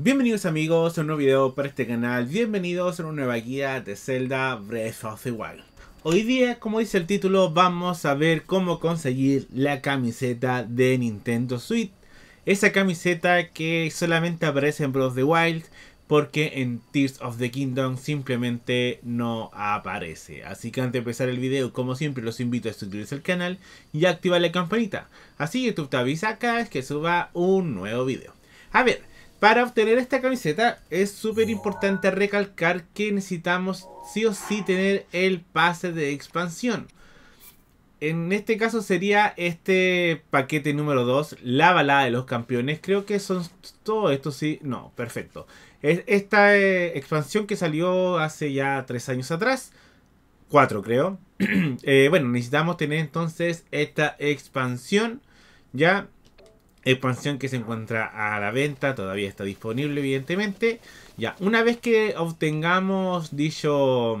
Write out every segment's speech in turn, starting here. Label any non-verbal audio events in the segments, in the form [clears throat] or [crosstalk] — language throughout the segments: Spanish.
Bienvenidos amigos a un nuevo video para este canal, bienvenidos a una nueva guía de Zelda Breath of the Wild. Hoy día, como dice el título, vamos a ver cómo conseguir la camiseta de Nintendo Switch. Esa camiseta que solamente aparece en Breath of the Wild porque en Tears of the Kingdom simplemente no aparece. Así que antes de empezar el video, como siempre, los invito a suscribirse al canal y activar la campanita. Así YouTube te avisa cada vez que suba un nuevo video. A ver, para obtener esta camiseta es súper importante recalcar que necesitamos sí o sí tener el pase de expansión. En este caso sería este paquete número 2, la balada de los campeones. Creo que son todo esto, sí. No, perfecto. Es esta eh, expansión que salió hace ya tres años atrás. 4 creo. [clears throat] Eh, bueno, necesitamos tener entonces esta expansión. Ya Expansión que se encuentra a la venta, todavía está disponible evidentemente. Ya, una vez que obtengamos dicho,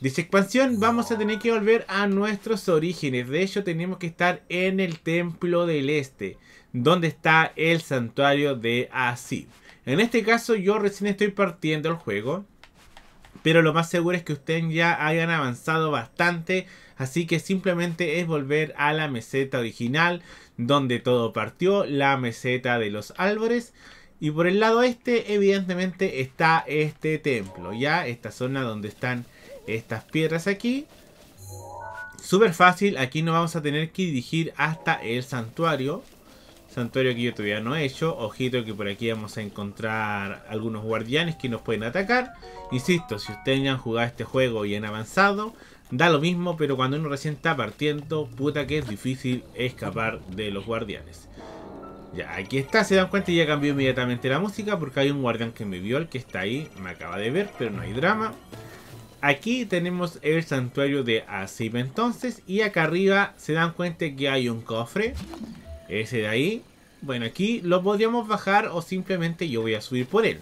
dicha expansión, vamos a tener que volver a nuestros orígenes. De hecho, tenemos que estar en el Templo del Este, donde está el santuario de Azid. En este caso, yo recién estoy partiendo el juego. Pero lo más seguro es que ustedes ya hayan avanzado bastante. Así que simplemente es volver a la meseta original donde todo partió, la meseta de los árboles. Y por el lado este, evidentemente, está este templo, ¿ya? Esta zona donde están estas piedras aquí. Súper fácil, aquí nos vamos a tener que dirigir hasta el santuario santuario que yo todavía no he hecho. Ojito que por aquí vamos a encontrar algunos guardianes que nos pueden atacar. Insisto, si ustedes ya han jugado este juego y han avanzado, da lo mismo, pero cuando uno recién está partiendo, puta que es difícil escapar de los guardianes. Ya, aquí está, se dan cuenta y ya cambió inmediatamente la música porque hay un guardián que me vio, el que está ahí, me acaba de ver, pero no hay drama. Aquí tenemos el santuario de Asib entonces y acá arriba se dan cuenta que hay un cofre ese de ahí. Bueno, aquí lo podríamos bajar o simplemente yo voy a subir por él.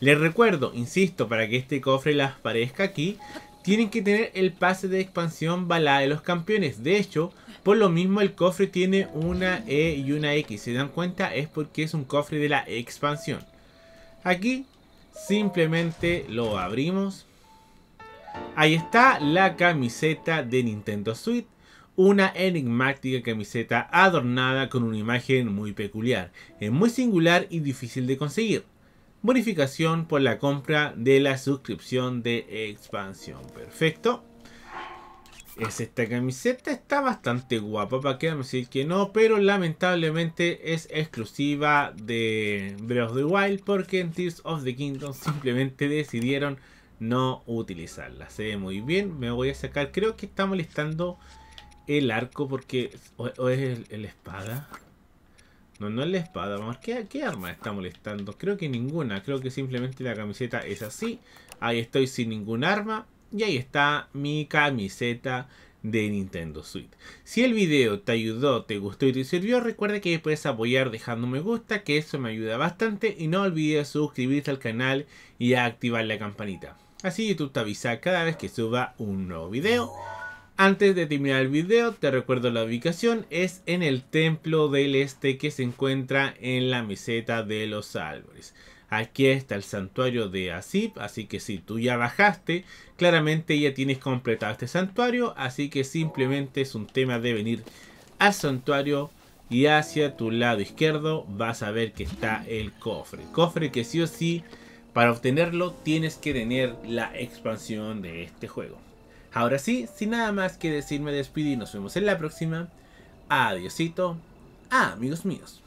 Les recuerdo, insisto, para que este cofre las parezca aquí, tienen que tener el pase de expansión balada de los campeones. De hecho, por lo mismo el cofre tiene una E y una X. se dan cuenta, es porque es un cofre de la expansión. Aquí simplemente lo abrimos. Ahí está la camiseta de Nintendo Switch una enigmática camiseta adornada con una imagen muy peculiar, Es eh, muy singular y difícil de conseguir. Bonificación por la compra de la suscripción de expansión. Perfecto. Es esta camiseta, está bastante guapa, para que decir que no, pero lamentablemente es exclusiva de Breath of the Wild porque en Tears of the Kingdom simplemente decidieron no utilizarla. Se ve muy bien, me voy a sacar, creo que está molestando el arco porque... ¿O, es el, espada? No, no es la espada. Vamos, ¿qué, ¿qué arma está molestando? Creo que ninguna. Creo que simplemente la camiseta es así. Ahí estoy sin ningún arma. Y ahí está mi camiseta de Nintendo Switch. Si el video te ayudó, te gustó y te sirvió, recuerda que puedes apoyar dejando me gusta, que eso me ayuda bastante. Y no olvides suscribirte al canal y activar la campanita. Así YouTube te avisa cada vez que suba un nuevo video. Antes de terminar el video, te recuerdo la ubicación, es en el Templo del Este que se encuentra en la meseta de los árboles. Aquí está el santuario de Asip, así que si tú ya bajaste, claramente ya tienes completado este santuario, así que simplemente es un tema de venir al santuario y hacia tu lado izquierdo vas a ver que está el cofre. Cofre que sí o sí, para obtenerlo tienes que tener la expansión de este juego. Ahora sí, sin nada más que decirme me despido y nos vemos en la próxima. Adiosito. Ah, amigos míos.